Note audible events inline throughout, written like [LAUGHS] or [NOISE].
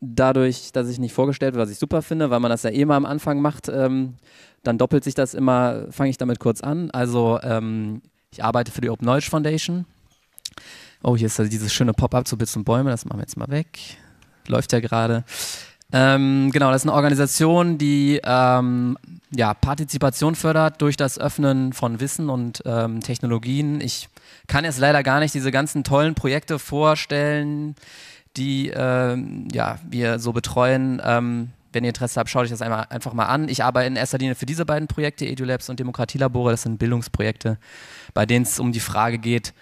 dadurch, dass ich nicht vorgestellt werde, was ich super finde, weil man das ja eh mal am Anfang macht, ähm, dann doppelt sich das immer, fange ich damit kurz an. Also ähm, ich arbeite für die Open Knowledge Foundation. Oh, hier ist ja dieses schöne Pop-up zu Bits und Bäume, das machen wir jetzt mal weg. Läuft ja gerade. Ähm, genau, das ist eine Organisation, die ähm, ja, Partizipation fördert durch das Öffnen von Wissen und ähm, Technologien. Ich kann jetzt leider gar nicht diese ganzen tollen Projekte vorstellen, die ähm, ja, wir so betreuen. Ähm, wenn ihr Interesse habt, schaut euch das einmal, einfach mal an. Ich arbeite in erster Linie für diese beiden Projekte, EduLabs und Demokratielabore. Das sind Bildungsprojekte, bei denen es um die Frage geht,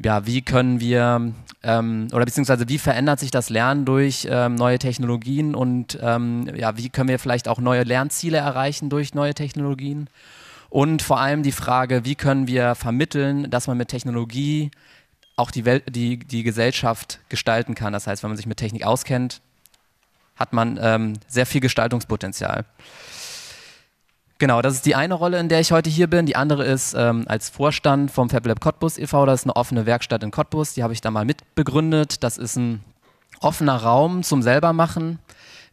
ja, wie können wir ähm, oder beziehungsweise wie verändert sich das Lernen durch ähm, neue Technologien und ähm, ja, wie können wir vielleicht auch neue Lernziele erreichen durch neue Technologien? Und vor allem die Frage, wie können wir vermitteln, dass man mit Technologie auch die, Welt, die, die Gesellschaft gestalten kann. Das heißt, wenn man sich mit Technik auskennt, hat man ähm, sehr viel Gestaltungspotenzial. Genau, das ist die eine Rolle, in der ich heute hier bin. Die andere ist ähm, als Vorstand vom FabLab Cottbus e.V. Das ist eine offene Werkstatt in Cottbus. Die habe ich da mal mitbegründet. Das ist ein offener Raum zum Selbermachen.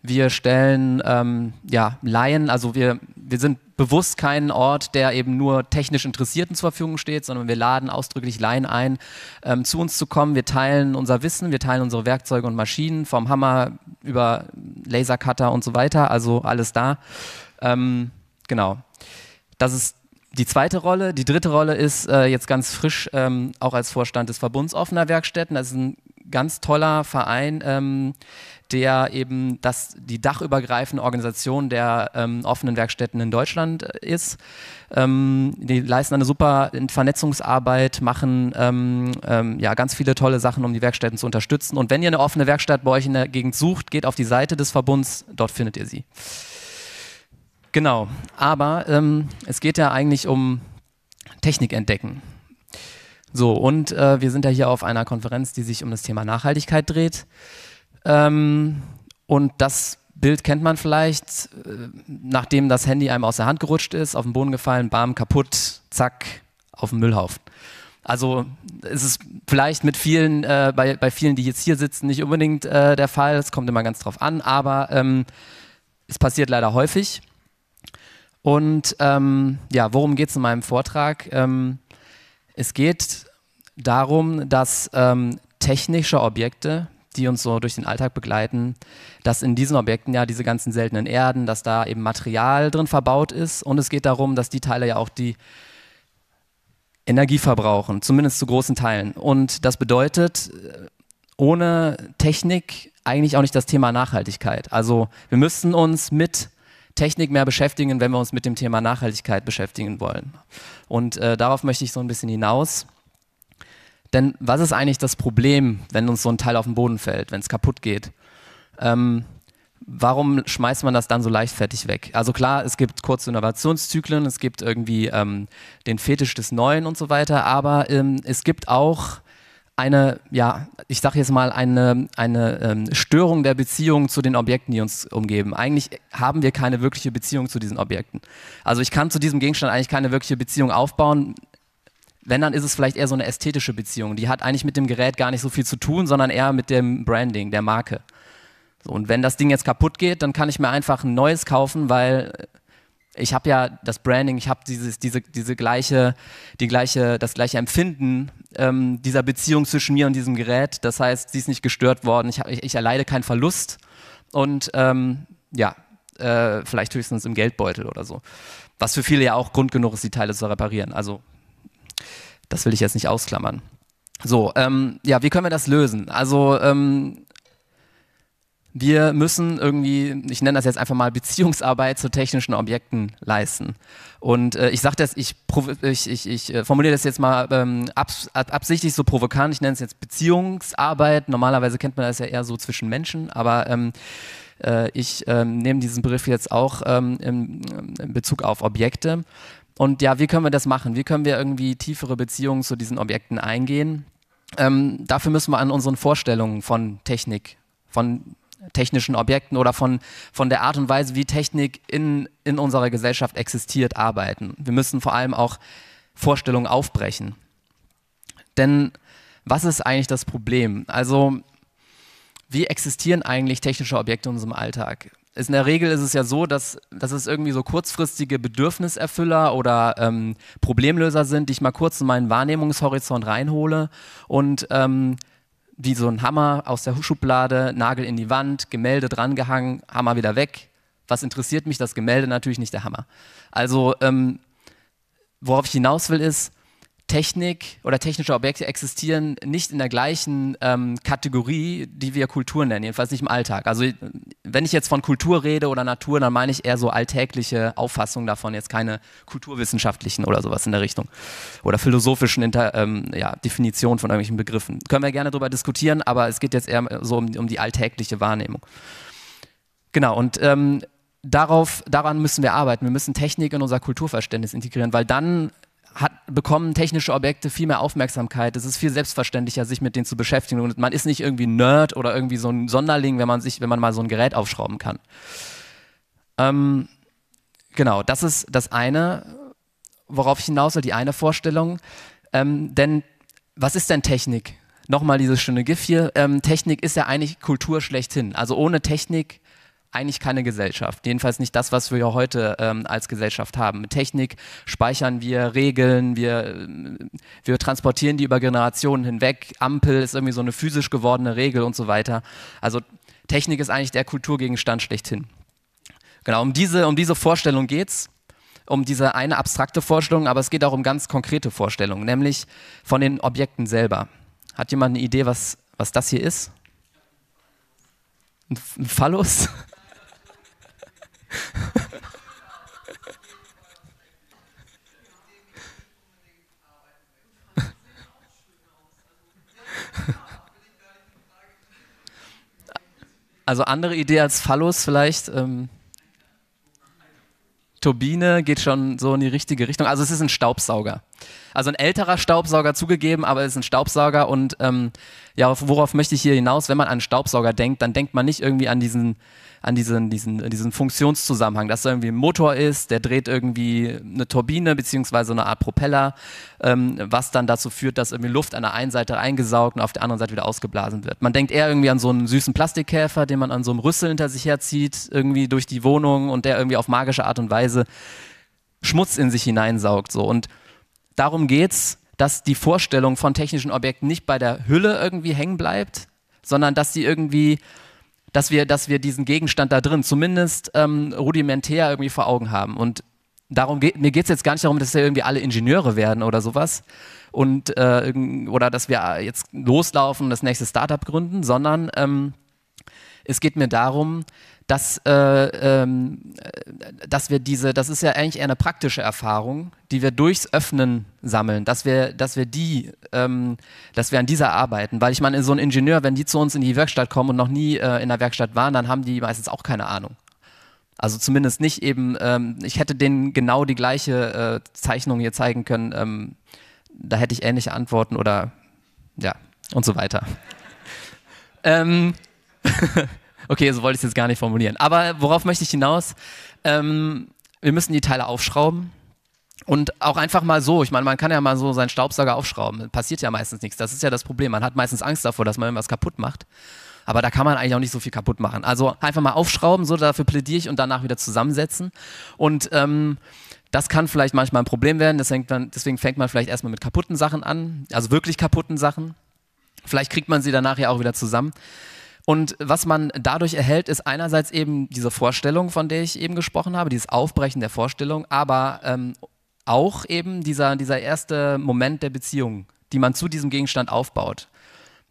Wir stellen ähm, ja, Laien, also wir, wir sind bewusst keinen Ort, der eben nur technisch Interessierten zur Verfügung steht, sondern wir laden ausdrücklich Laien ein, ähm, zu uns zu kommen. Wir teilen unser Wissen, wir teilen unsere Werkzeuge und Maschinen, vom Hammer über Lasercutter und so weiter, also alles da. Ähm, genau. Das ist die zweite Rolle. Die dritte Rolle ist äh, jetzt ganz frisch ähm, auch als Vorstand des Verbunds offener Werkstätten. Das ist ein ganz toller Verein, ähm, der eben das, die dachübergreifende Organisation der ähm, offenen Werkstätten in Deutschland äh, ist. Ähm, die leisten eine super Vernetzungsarbeit, machen ähm, ähm, ja, ganz viele tolle Sachen, um die Werkstätten zu unterstützen. Und wenn ihr eine offene Werkstatt bei euch in der Gegend sucht, geht auf die Seite des Verbunds, dort findet ihr sie. Genau, aber ähm, es geht ja eigentlich um Technik entdecken. So, und äh, wir sind ja hier auf einer Konferenz, die sich um das Thema Nachhaltigkeit dreht. Ähm, und das Bild kennt man vielleicht, äh, nachdem das Handy einem aus der Hand gerutscht ist, auf den Boden gefallen, bam, kaputt, zack, auf den Müllhaufen. Also ist es vielleicht mit vielen, äh, bei, bei vielen, die jetzt hier sitzen, nicht unbedingt äh, der Fall. Es kommt immer ganz drauf an, aber ähm, es passiert leider häufig. Und ähm, ja, worum geht es in meinem Vortrag? Ähm, es geht darum, dass ähm, technische Objekte die uns so durch den Alltag begleiten, dass in diesen Objekten ja diese ganzen seltenen Erden, dass da eben Material drin verbaut ist und es geht darum, dass die Teile ja auch die Energie verbrauchen, zumindest zu großen Teilen. Und das bedeutet, ohne Technik eigentlich auch nicht das Thema Nachhaltigkeit. Also wir müssen uns mit Technik mehr beschäftigen, wenn wir uns mit dem Thema Nachhaltigkeit beschäftigen wollen. Und äh, darauf möchte ich so ein bisschen hinaus. Denn was ist eigentlich das Problem, wenn uns so ein Teil auf den Boden fällt, wenn es kaputt geht? Ähm, warum schmeißt man das dann so leichtfertig weg? Also klar, es gibt kurze Innovationszyklen, es gibt irgendwie ähm, den Fetisch des Neuen und so weiter, aber ähm, es gibt auch eine, ja, ich sage jetzt mal, eine, eine ähm, Störung der Beziehung zu den Objekten, die uns umgeben. Eigentlich haben wir keine wirkliche Beziehung zu diesen Objekten. Also ich kann zu diesem Gegenstand eigentlich keine wirkliche Beziehung aufbauen, wenn, dann ist es vielleicht eher so eine ästhetische Beziehung. Die hat eigentlich mit dem Gerät gar nicht so viel zu tun, sondern eher mit dem Branding, der Marke. So, und wenn das Ding jetzt kaputt geht, dann kann ich mir einfach ein neues kaufen, weil ich habe ja das Branding, ich habe dieses, diese, diese gleiche, die gleiche, das gleiche Empfinden ähm, dieser Beziehung zwischen mir und diesem Gerät. Das heißt, sie ist nicht gestört worden, ich, hab, ich, ich erleide keinen Verlust und ähm, ja, äh, vielleicht höchstens im Geldbeutel oder so. Was für viele ja auch Grund genug ist, die Teile zu reparieren. Also das will ich jetzt nicht ausklammern. So, ähm, ja, wie können wir das lösen? Also ähm, wir müssen irgendwie, ich nenne das jetzt einfach mal Beziehungsarbeit zu technischen Objekten leisten. Und äh, ich sage das, ich, ich, ich, ich, äh, formuliere das jetzt mal ähm, abs absichtlich so provokant, ich nenne es jetzt Beziehungsarbeit. Normalerweise kennt man das ja eher so zwischen Menschen, aber ähm, äh, ich ähm, nehme diesen Begriff jetzt auch in, ähm, in Bezug auf Objekte. Und ja, wie können wir das machen? Wie können wir irgendwie tiefere Beziehungen zu diesen Objekten eingehen? Ähm, dafür müssen wir an unseren Vorstellungen von Technik, von technischen Objekten oder von, von der Art und Weise, wie Technik in, in unserer Gesellschaft existiert, arbeiten. Wir müssen vor allem auch Vorstellungen aufbrechen. Denn was ist eigentlich das Problem? Also, wie existieren eigentlich technische Objekte in unserem Alltag? in der Regel ist es ja so, dass, dass es irgendwie so kurzfristige Bedürfniserfüller oder ähm, Problemlöser sind, die ich mal kurz in meinen Wahrnehmungshorizont reinhole und ähm, wie so ein Hammer aus der Schublade, Nagel in die Wand, Gemälde drangehangen, Hammer wieder weg. Was interessiert mich das Gemälde? Natürlich nicht der Hammer. Also, ähm, worauf ich hinaus will, ist, Technik oder technische Objekte existieren nicht in der gleichen ähm, Kategorie, die wir Kultur nennen, jedenfalls nicht im Alltag. Also wenn ich jetzt von Kultur rede oder Natur, dann meine ich eher so alltägliche Auffassungen davon, jetzt keine kulturwissenschaftlichen oder sowas in der Richtung oder philosophischen Inter ähm, ja, Definitionen von irgendwelchen Begriffen. Können wir gerne darüber diskutieren, aber es geht jetzt eher so um, um die alltägliche Wahrnehmung. Genau, und ähm, darauf, daran müssen wir arbeiten. Wir müssen Technik in unser Kulturverständnis integrieren, weil dann hat, bekommen technische Objekte viel mehr Aufmerksamkeit. Es ist viel selbstverständlicher, sich mit denen zu beschäftigen. Und man ist nicht irgendwie Nerd oder irgendwie so ein Sonderling, wenn man sich, wenn man mal so ein Gerät aufschrauben kann. Ähm, genau, das ist das eine, worauf ich hinaus will, die eine Vorstellung. Ähm, denn was ist denn Technik? Nochmal dieses schöne GIF hier. Ähm, Technik ist ja eigentlich Kultur schlechthin. Also ohne Technik eigentlich keine Gesellschaft. Jedenfalls nicht das, was wir heute ähm, als Gesellschaft haben. Mit Technik speichern wir Regeln, wir, äh, wir transportieren die über Generationen hinweg. Ampel ist irgendwie so eine physisch gewordene Regel und so weiter. Also Technik ist eigentlich der Kulturgegenstand schlechthin. Genau, um diese, um diese Vorstellung geht's um diese eine abstrakte Vorstellung, aber es geht auch um ganz konkrete Vorstellungen, nämlich von den Objekten selber. Hat jemand eine Idee, was, was das hier ist? Ein Phallus? [LAUGHS] Also andere Idee als Phallus vielleicht. Ähm, Turbine geht schon so in die richtige Richtung. Also es ist ein Staubsauger. Also ein älterer Staubsauger zugegeben, aber es ist ein Staubsauger. Und ähm, ja, worauf möchte ich hier hinaus? Wenn man an Staubsauger denkt, dann denkt man nicht irgendwie an diesen an diesen, diesen, diesen Funktionszusammenhang, dass da irgendwie ein Motor ist, der dreht irgendwie eine Turbine beziehungsweise eine Art Propeller, ähm, was dann dazu führt, dass irgendwie Luft an der einen Seite eingesaugt und auf der anderen Seite wieder ausgeblasen wird. Man denkt eher irgendwie an so einen süßen Plastikkäfer, den man an so einem Rüssel hinter sich herzieht, irgendwie durch die Wohnung und der irgendwie auf magische Art und Weise Schmutz in sich hineinsaugt. So. Und darum geht es, dass die Vorstellung von technischen Objekten nicht bei der Hülle irgendwie hängen bleibt, sondern dass sie irgendwie dass wir, dass wir diesen Gegenstand da drin zumindest ähm, rudimentär irgendwie vor Augen haben. Und darum geht, mir geht es jetzt gar nicht darum, dass wir irgendwie alle Ingenieure werden oder sowas und äh, oder dass wir äh, jetzt loslaufen und das nächste Startup gründen, sondern ähm, es geht mir darum, dass, äh, ähm, äh, dass wir diese, das ist ja eigentlich eher eine praktische Erfahrung, die wir durchs Öffnen sammeln, dass wir, dass wir die, ähm, dass wir an dieser arbeiten. Weil ich meine, so ein Ingenieur, wenn die zu uns in die Werkstatt kommen und noch nie äh, in der Werkstatt waren, dann haben die meistens auch keine Ahnung. Also zumindest nicht eben, ähm, ich hätte denen genau die gleiche äh, Zeichnung hier zeigen können, ähm, da hätte ich ähnliche Antworten oder ja, und so weiter. [LAUGHS] ähm, [LAUGHS] Okay, so wollte ich es jetzt gar nicht formulieren. Aber worauf möchte ich hinaus? Ähm, wir müssen die Teile aufschrauben. Und auch einfach mal so, ich meine, man kann ja mal so seinen Staubsauger aufschrauben, passiert ja meistens nichts. Das ist ja das Problem. Man hat meistens Angst davor, dass man irgendwas kaputt macht. Aber da kann man eigentlich auch nicht so viel kaputt machen. Also einfach mal aufschrauben, so dafür plädiere ich und danach wieder zusammensetzen. Und ähm, das kann vielleicht manchmal ein Problem werden. Deswegen, deswegen fängt man vielleicht erstmal mit kaputten Sachen an, also wirklich kaputten Sachen. Vielleicht kriegt man sie danach ja auch wieder zusammen. Und was man dadurch erhält, ist einerseits eben diese Vorstellung, von der ich eben gesprochen habe, dieses Aufbrechen der Vorstellung, aber ähm, auch eben dieser, dieser erste Moment der Beziehung, die man zu diesem Gegenstand aufbaut.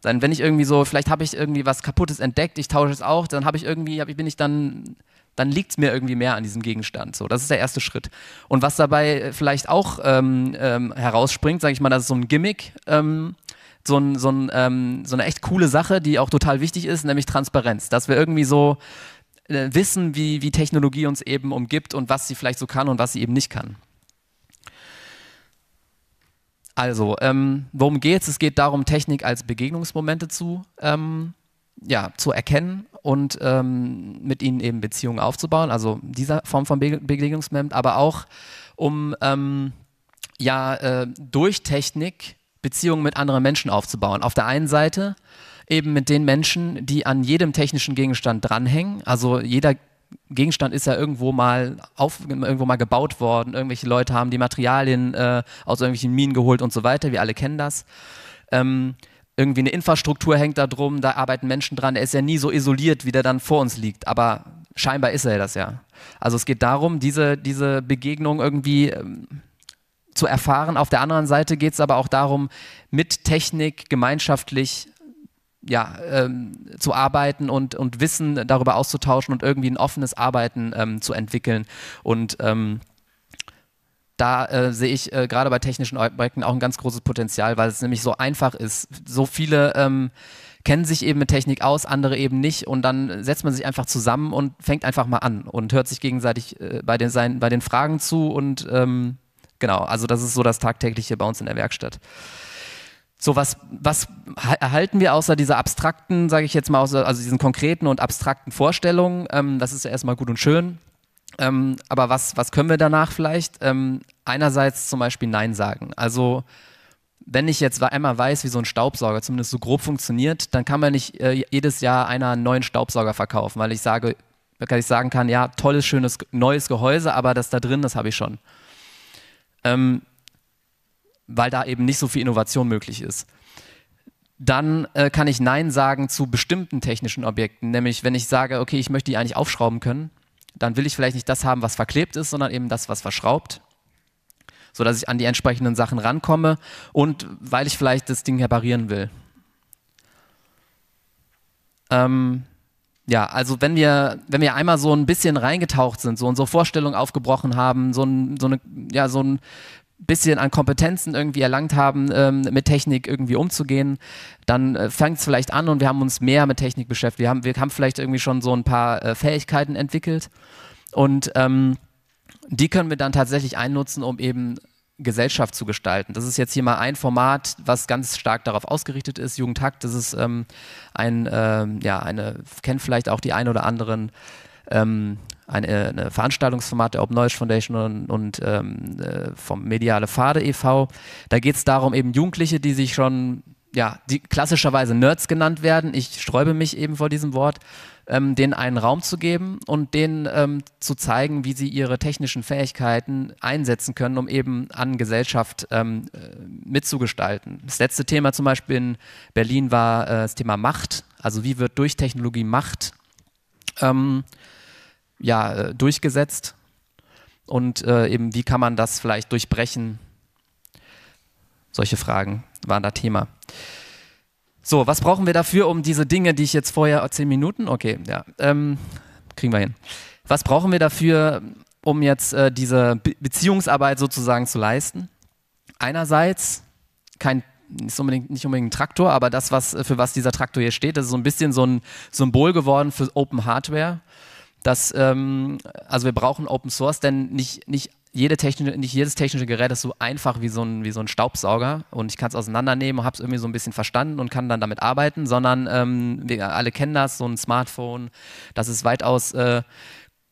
Dann, wenn ich irgendwie so, vielleicht habe ich irgendwie was Kaputtes entdeckt, ich tausche es auch, dann habe ich irgendwie, hab, bin ich dann dann liegt es mir irgendwie mehr an diesem Gegenstand. So, das ist der erste Schritt. Und was dabei vielleicht auch ähm, ähm, herausspringt, sage ich mal, das ist so ein Gimmick, ähm, so, ein, so, ein, ähm, so eine echt coole Sache, die auch total wichtig ist, nämlich Transparenz. Dass wir irgendwie so äh, wissen, wie, wie Technologie uns eben umgibt und was sie vielleicht so kann und was sie eben nicht kann. Also, ähm, worum geht es? Es geht darum, Technik als Begegnungsmomente zu, ähm, ja, zu erkennen und ähm, mit ihnen eben Beziehungen aufzubauen, also dieser Form von Be Begegnungsmoment, aber auch um ähm, ja, äh, durch Technik Beziehungen mit anderen Menschen aufzubauen. Auf der einen Seite eben mit den Menschen, die an jedem technischen Gegenstand dranhängen. Also jeder Gegenstand ist ja irgendwo mal auf, irgendwo mal gebaut worden. Irgendwelche Leute haben die Materialien äh, aus irgendwelchen Minen geholt und so weiter. Wir alle kennen das. Ähm, irgendwie eine Infrastruktur hängt da drum, da arbeiten Menschen dran. Er ist ja nie so isoliert, wie der dann vor uns liegt. Aber scheinbar ist er das ja. Also es geht darum, diese, diese Begegnung irgendwie ähm, zu erfahren. Auf der anderen Seite geht es aber auch darum, mit Technik gemeinschaftlich ja, ähm, zu arbeiten und, und Wissen darüber auszutauschen und irgendwie ein offenes Arbeiten ähm, zu entwickeln. Und ähm, da äh, sehe ich äh, gerade bei technischen Projekten auch ein ganz großes Potenzial, weil es nämlich so einfach ist. So viele ähm, kennen sich eben mit Technik aus, andere eben nicht. Und dann setzt man sich einfach zusammen und fängt einfach mal an und hört sich gegenseitig äh, bei, den, sein, bei den Fragen zu und ähm, Genau, also das ist so das Tagtägliche bei uns in der Werkstatt. So, was, was erhalten wir außer dieser abstrakten, sage ich jetzt mal, also diesen konkreten und abstrakten Vorstellungen? Ähm, das ist ja erstmal gut und schön. Ähm, aber was, was können wir danach vielleicht? Ähm, einerseits zum Beispiel Nein sagen. Also, wenn ich jetzt einmal weiß, wie so ein Staubsauger zumindest so grob funktioniert, dann kann man nicht äh, jedes Jahr einer einen neuen Staubsauger verkaufen, weil ich sage, weil ich sagen kann, ja, tolles, schönes, neues Gehäuse, aber das da drin, das habe ich schon ähm, weil da eben nicht so viel Innovation möglich ist. Dann äh, kann ich Nein sagen zu bestimmten technischen Objekten, nämlich wenn ich sage, okay, ich möchte die eigentlich aufschrauben können, dann will ich vielleicht nicht das haben, was verklebt ist, sondern eben das, was verschraubt sodass ich an die entsprechenden Sachen rankomme und weil ich vielleicht das Ding reparieren will. Ähm, ja, also wenn wir, wenn wir einmal so ein bisschen reingetaucht sind, so unsere Vorstellung aufgebrochen haben, so ein, so eine, ja, so ein bisschen an Kompetenzen irgendwie erlangt haben, ähm, mit Technik irgendwie umzugehen, dann äh, fängt es vielleicht an und wir haben uns mehr mit Technik beschäftigt. Wir haben, wir haben vielleicht irgendwie schon so ein paar äh, Fähigkeiten entwickelt und ähm, die können wir dann tatsächlich einnutzen, um eben Gesellschaft zu gestalten. Das ist jetzt hier mal ein Format, was ganz stark darauf ausgerichtet ist. Jugendhack, das ist ähm, ein, ähm, ja, eine, kennt vielleicht auch die ein oder anderen ähm, eine, eine, Veranstaltungsformat der Open Knowledge Foundation und, und ähm, äh, vom Mediale Pfade e.V. Da geht es darum, eben Jugendliche, die sich schon ja, die klassischerweise Nerds genannt werden, ich sträube mich eben vor diesem Wort, ähm, denen einen Raum zu geben und denen ähm, zu zeigen, wie sie ihre technischen Fähigkeiten einsetzen können, um eben an Gesellschaft ähm, äh, mitzugestalten. Das letzte Thema zum Beispiel in Berlin war äh, das Thema Macht, also wie wird durch Technologie Macht ähm, ja, äh, durchgesetzt und äh, eben wie kann man das vielleicht durchbrechen. Solche Fragen war da Thema. So, was brauchen wir dafür, um diese Dinge, die ich jetzt vorher, oh, zehn Minuten, okay, ja, ähm, kriegen wir hin. Was brauchen wir dafür, um jetzt äh, diese Be Beziehungsarbeit sozusagen zu leisten? Einerseits kein ist unbedingt, nicht unbedingt ein Traktor, aber das, was, äh, für was dieser Traktor hier steht, das ist so ein bisschen so ein Symbol geworden für Open Hardware. Das, ähm, also wir brauchen Open Source, denn nicht, nicht jede technische, nicht jedes technische Gerät ist so einfach wie so ein, wie so ein Staubsauger und ich kann es auseinandernehmen und habe es irgendwie so ein bisschen verstanden und kann dann damit arbeiten, sondern ähm, wir alle kennen das, so ein Smartphone, das ist weitaus äh,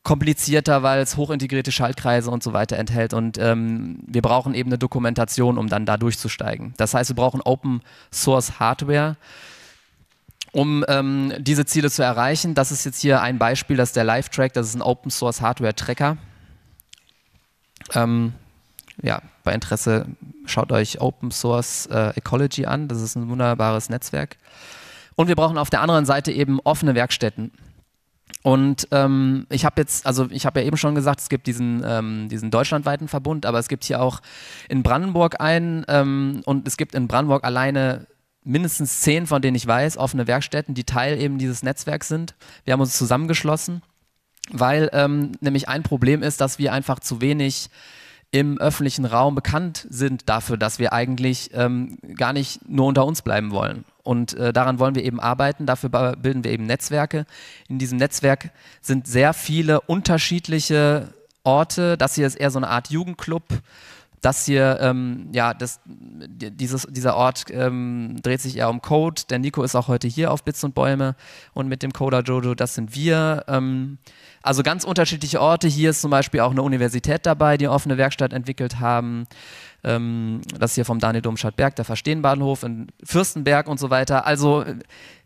komplizierter, weil es hochintegrierte Schaltkreise und so weiter enthält und ähm, wir brauchen eben eine Dokumentation, um dann da durchzusteigen. Das heißt, wir brauchen Open Source Hardware um ähm, diese Ziele zu erreichen. Das ist jetzt hier ein Beispiel, das ist der Live-Track, das ist ein Open-Source-Hardware-Tracker. Ähm, ja, bei Interesse schaut euch Open Source äh, Ecology an. Das ist ein wunderbares Netzwerk. Und wir brauchen auf der anderen Seite eben offene Werkstätten. Und ähm, ich habe jetzt, also ich habe ja eben schon gesagt, es gibt diesen, ähm, diesen deutschlandweiten Verbund, aber es gibt hier auch in Brandenburg einen ähm, und es gibt in Brandenburg alleine mindestens zehn, von denen ich weiß, offene Werkstätten, die Teil eben dieses Netzwerks sind. Wir haben uns zusammengeschlossen weil ähm, nämlich ein Problem ist, dass wir einfach zu wenig im öffentlichen Raum bekannt sind dafür, dass wir eigentlich ähm, gar nicht nur unter uns bleiben wollen. Und äh, daran wollen wir eben arbeiten, dafür bilden wir eben Netzwerke. In diesem Netzwerk sind sehr viele unterschiedliche Orte. Das hier ist eher so eine Art Jugendclub das hier, ähm, ja, das, dieses, dieser Ort ähm, dreht sich eher um Code. Der Nico ist auch heute hier auf Bits und Bäume und mit dem Coder Jojo, das sind wir. Ähm, also ganz unterschiedliche Orte. Hier ist zum Beispiel auch eine Universität dabei, die offene Werkstatt entwickelt haben. Ähm, das hier vom Daniel domstadt der Verstehenbahnhof in Fürstenberg und so weiter. Also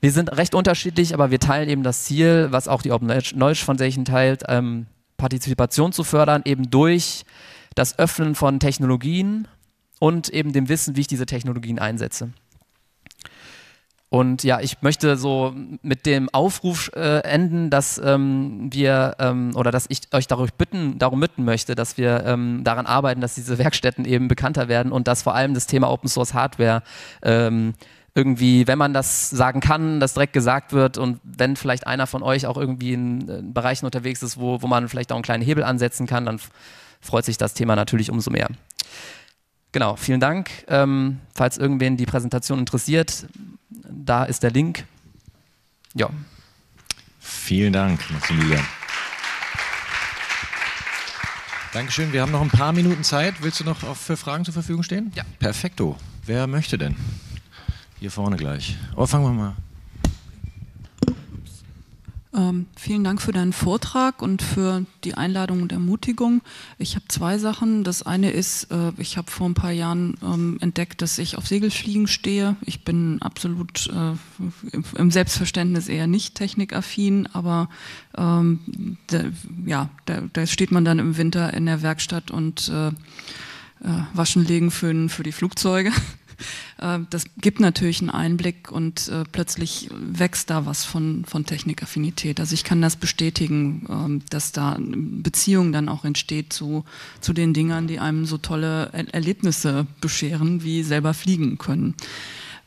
wir sind recht unterschiedlich, aber wir teilen eben das Ziel, was auch die Open Knowledge Foundation teilt, ähm, Partizipation zu fördern, eben durch das Öffnen von Technologien und eben dem Wissen, wie ich diese Technologien einsetze. Und ja, ich möchte so mit dem Aufruf äh, enden, dass ähm, wir ähm, oder dass ich euch darum bitten, darum bitten möchte, dass wir ähm, daran arbeiten, dass diese Werkstätten eben bekannter werden und dass vor allem das Thema Open Source Hardware ähm, irgendwie, wenn man das sagen kann, das direkt gesagt wird und wenn vielleicht einer von euch auch irgendwie in, in Bereichen unterwegs ist, wo, wo man vielleicht auch einen kleinen Hebel ansetzen kann, dann freut sich das Thema natürlich umso mehr. Genau, vielen Dank. Ähm, falls irgendwen die Präsentation interessiert, da ist der Link. Ja. Vielen Dank, Maximilian. Dankeschön. Wir haben noch ein paar Minuten Zeit. Willst du noch für Fragen zur Verfügung stehen? Ja. Perfekto. Wer möchte denn? hier vorne gleich. Aber fangen wir mal. Ähm, vielen Dank für deinen Vortrag und für die Einladung und Ermutigung. Ich habe zwei Sachen. Das eine ist, äh, ich habe vor ein paar Jahren ähm, entdeckt, dass ich auf Segelfliegen stehe. Ich bin absolut äh, im, Selbstverständnis eher nicht technikaffin, aber ähm, da, ja, da, da, steht man dann im Winter in der Werkstatt und äh, äh Waschen legen für, für die Flugzeuge. Äh, das gibt natürlich einen Einblick und äh, plötzlich wächst da was von, von Technikaffinität. Also ich kann das bestätigen, ähm, dass da eine Beziehung dann auch entsteht zu, zu den Dingern, die einem so tolle er Erlebnisse bescheren, wie selber fliegen können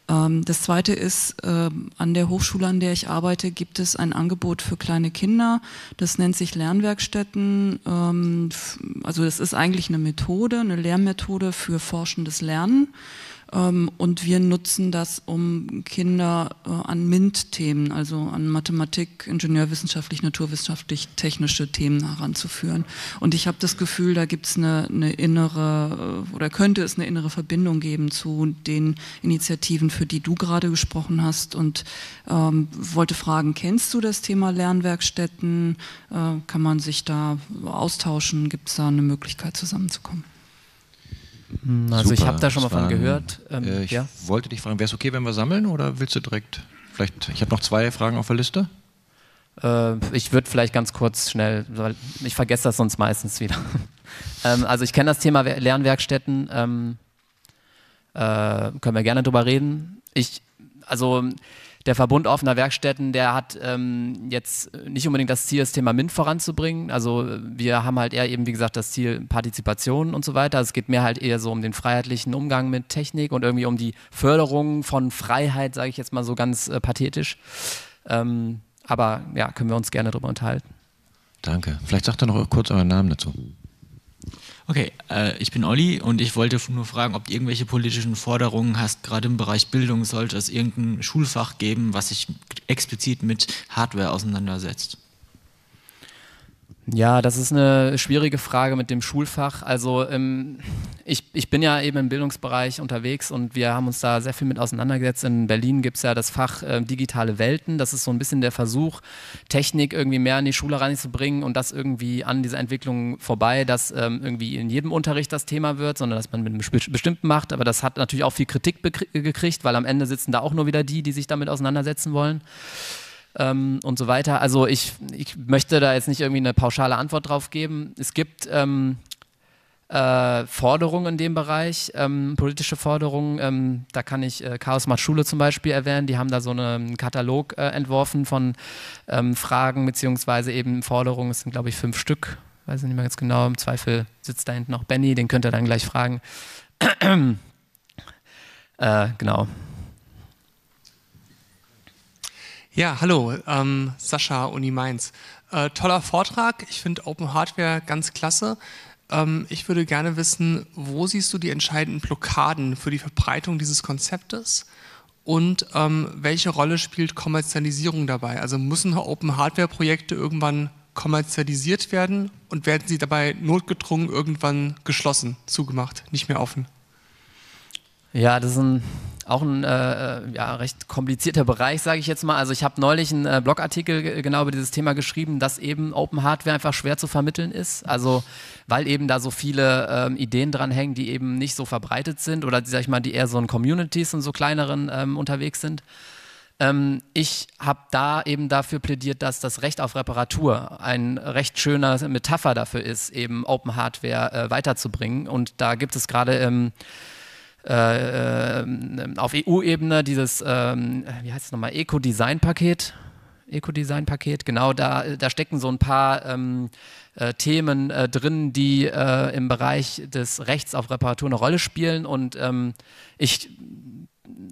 ähm, das zweite ist, ähm, an der Hochschule, an der ich arbeite, gibt es ein Angebot für kleine Kinder. Das nennt sich Lernwerkstätten. also das ist eigentlich eine Methode, eine Lehrmethode für forschendes Lernen. Ähm, und wir nutzen das, um Kinder äh, an MINT-Themen, also an Mathematik, Ingenieurwissenschaftlich, Naturwissenschaftlich, technische Themen heranzuführen. Und ich habe das Gefühl, da gibt es eine, eine innere äh, oder könnte es eine innere Verbindung geben zu den Initiativen, für die du gerade gesprochen hast. Und ähm, wollte fragen, kennst du das Thema Lernwerkstätten? Äh, kann man sich da austauschen? Gibt es da eine Möglichkeit zusammenzukommen? Also Super, ich habe da schon mal von gehört. Ähm, äh, ich ja? wollte dich fragen, wäre es okay, wenn wir sammeln oder willst du direkt, vielleicht, ich habe noch zwei Fragen auf der Liste. Äh, ich würde vielleicht ganz kurz schnell, weil ich vergesse das sonst meistens wieder. [LAUGHS] ähm, also ich kenne das Thema Lernwerkstätten, ähm, äh, können wir gerne drüber reden. Ich, also der Verbund offener Werkstätten, der hat ähm, jetzt nicht unbedingt das Ziel, das Thema MINT voranzubringen. Also wir haben halt eher eben, wie gesagt, das Ziel Partizipation und so weiter. Also es geht mehr halt eher so um den freiheitlichen Umgang mit Technik und irgendwie um die Förderung von Freiheit, sage ich jetzt mal so ganz äh, pathetisch. Ähm, aber ja, können wir uns gerne darüber unterhalten. Danke. Vielleicht sagt er noch kurz euren Namen dazu. Okay, äh, ich bin Olli und ich wollte nur fragen, ob du irgendwelche politischen Forderungen hast, gerade im Bereich Bildung sollte es irgendein Schulfach geben, was sich explizit mit Hardware auseinandersetzt. Ja, das ist eine schwierige Frage mit dem Schulfach. Also ähm, ich, ich bin ja eben im Bildungsbereich unterwegs und wir haben uns da sehr viel mit auseinandergesetzt. In Berlin gibt es ja das Fach äh, digitale Welten. Das ist so ein bisschen der Versuch, Technik irgendwie mehr in die Schule reinzubringen und das irgendwie an dieser Entwicklung vorbei, dass ähm, irgendwie in jedem Unterricht das Thema wird, sondern dass man mit einem bestimmten macht. Aber das hat natürlich auch viel Kritik gekriegt, weil am Ende sitzen da auch nur wieder die, die sich damit auseinandersetzen wollen ähm, und so weiter. Also ich, ich möchte da jetzt nicht irgendwie eine pauschale Antwort drauf geben. Es gibt ähm, äh, Forderungen in dem Bereich, ähm, politische Forderungen. Ähm, da kann ich äh, Chaos macht Schule zum Beispiel erwähnen. Die haben da so einen Katalog äh, entworfen von ähm, Fragen beziehungsweise eben Forderungen. Es sind glaube ich fünf Stück. Weiß ich nicht mehr ganz genau. Im Zweifel sitzt da hinten noch Benny. Den könnt ihr dann gleich fragen. [CLEARS THROAT] Äh, genau. Ja, hallo, ähm, Sascha, Uni Mainz. Äh, toller Vortrag. Ich finde Open Hardware ganz klasse. Ähm, ich würde gerne wissen, wo siehst du die entscheidenden Blockaden für die Verbreitung dieses Konzeptes? Und ähm, welche Rolle spielt Kommerzialisierung dabei? Also müssen Open Hardware-Projekte irgendwann kommerzialisiert werden und werden sie dabei notgedrungen irgendwann geschlossen, zugemacht, nicht mehr offen? Ja, das ist ein auch ein äh, äh, ja, recht komplizierter Bereich, sage ich jetzt mal. Also ich habe neulich einen äh, Blogartikel äh, genau über dieses Thema geschrieben, dass eben Open Hardware einfach schwer zu vermitteln ist. Also weil eben da so viele ähm, Ideen dran hängen, die eben nicht so verbreitet sind oder sag ich mal, die eher so in Communities und so kleineren ähm, unterwegs sind ähm, ich habe da eben dafür plädiert, dass das Recht auf Reparatur ein recht schöner Metapher dafür ist, eben Open Hardware äh, weiterzubringen. Und da gibt es gerade im ähm äh, ähm, auf EU-Ebene dieses, ähm, wie heißt es nochmal, Eco-Design-Paket. Eco-Design-Paket, genau, da, da stecken so ein paar ähm, äh, Themen äh, drin, die äh, im Bereich des Rechts auf Reparatur eine Rolle spielen. Und ähm, ich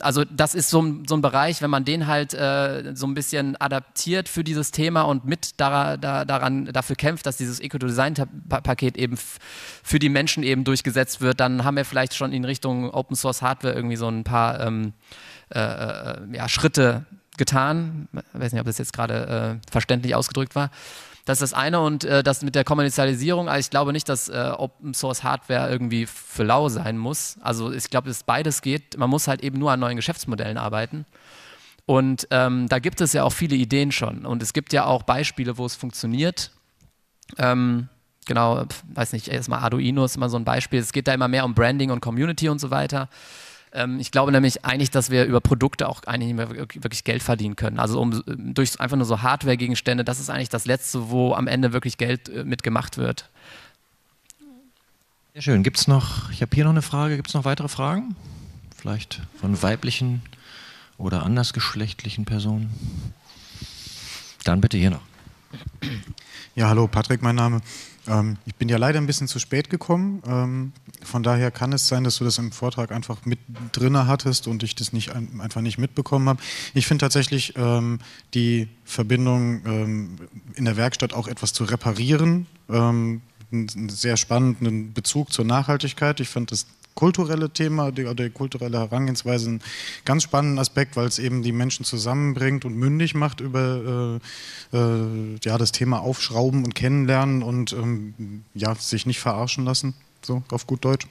also das ist so, so, ein Bereich, wenn man den halt äh, so ein bisschen adaptiert für dieses Thema und mit da, da, daran, dafür kämpft, dass dieses Eco-Design-Paket eben für die Menschen eben durchgesetzt wird, dann haben wir vielleicht schon in Richtung Open-Source-Hardware irgendwie so ein paar ähm, äh, äh, ja, Schritte getan. Ich weiß nicht, ob das jetzt gerade äh, verständlich ausgedrückt war. Das ist das eine und äh, das mit der Kommerzialisierung, also ich glaube nicht, dass äh, Open Source Hardware irgendwie für lau sein muss. Also ich glaube, dass beides geht. Man muss halt eben nur an neuen Geschäftsmodellen arbeiten. Und ähm, da gibt es ja auch viele Ideen schon. Und es gibt ja auch Beispiele, wo es funktioniert. Ähm, genau, weiß nicht, erstmal Arduino ist immer so ein Beispiel. Es geht da immer mehr um Branding und Community und so weiter. Ähm, ich glaube nämlich eigentlich, dass wir über Produkte auch eigentlich nicht mehr wirklich Geld verdienen können. Also um, äh, durch einfach nur so Hardware-Gegenstände, das ist eigentlich das Letzte, wo am Ende wirklich Geld äh, mitgemacht wird. Sehr schön. Gibt es noch, ich habe hier noch eine Frage, gibt es noch weitere Fragen? Vielleicht von weiblichen oder andersgeschlechtlichen Personen? Dann bitte hier noch. Ja, hallo, Patrick, mein Name. Ähm, ich bin ja leider ein bisschen zu spät gekommen. Ähm, von daher kann es sein, dass du das im Vortrag einfach mit drinne hattest und ich das nicht einfach nicht mitbekommen habe. Ich finde tatsächlich ähm, die Verbindung ähm, in der Werkstatt auch etwas zu reparieren ähm, einen sehr spannenden Bezug zur Nachhaltigkeit. Ich fand das kulturelle Thema, die, die kulturelle Herangehensweise einen ganz spannenden Aspekt, weil es eben die Menschen zusammenbringt und mündig macht über äh, äh, ja, das Thema Aufschrauben und Kennenlernen und ähm, ja, sich nicht verarschen lassen, so auf gut Deutsch.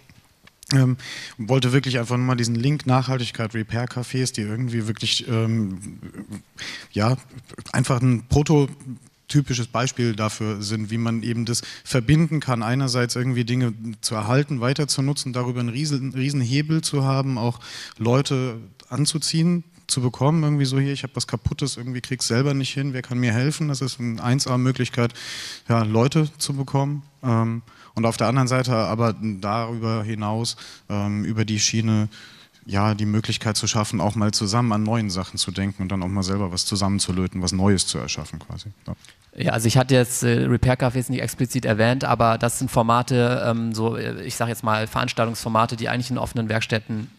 Ähm, wollte wirklich einfach nur mal diesen Link Nachhaltigkeit Repair Cafés, die irgendwie wirklich ähm, ja einfach ein Proto typisches Beispiel dafür sind, wie man eben das verbinden kann, einerseits irgendwie Dinge zu erhalten, weiter zu nutzen, darüber einen riesen, riesen Hebel zu haben, auch Leute anzuziehen, zu bekommen, irgendwie so hier, ich habe was Kaputtes, irgendwie krieg's selber nicht hin, wer kann mir helfen? Das ist eine 1A-Möglichkeit, ja, Leute zu bekommen. Ähm, und auf der anderen Seite aber darüber hinaus ähm, über die Schiene ja, die Möglichkeit zu schaffen, auch mal zusammen an neuen Sachen zu denken und dann auch mal selber was zusammenzulöten, was Neues zu erschaffen quasi. Ja. Ja, also ich hatte jetzt äh, Repair Cafés nicht explizit erwähnt, aber das sind Formate, ähm, so äh, ich sage jetzt mal Veranstaltungsformate, die eigentlich in offenen Werkstätten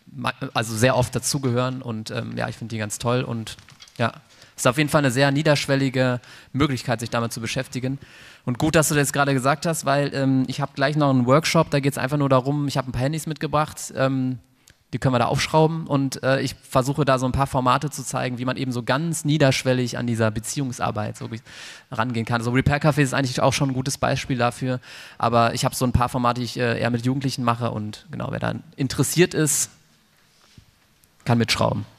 also sehr oft dazugehören und ähm, ja, ich finde die ganz toll und ja, ist auf jeden Fall eine sehr niederschwellige Möglichkeit, sich damit zu beschäftigen. Und gut, dass du das gerade gesagt hast, weil ähm, ich habe gleich noch einen Workshop, da geht es einfach nur darum, ich habe ein paar Handys mitgebracht, ähm, die können wir da aufschrauben und äh, ich versuche da so ein paar Formate zu zeigen, wie man eben so ganz niederschwellig an dieser Beziehungsarbeit so rangehen kann. So also Repair Café ist eigentlich auch schon ein gutes Beispiel dafür, aber ich habe so ein paar Formate, die ich äh, eher mit Jugendlichen mache und genau, wer da interessiert ist, kann mitschrauben.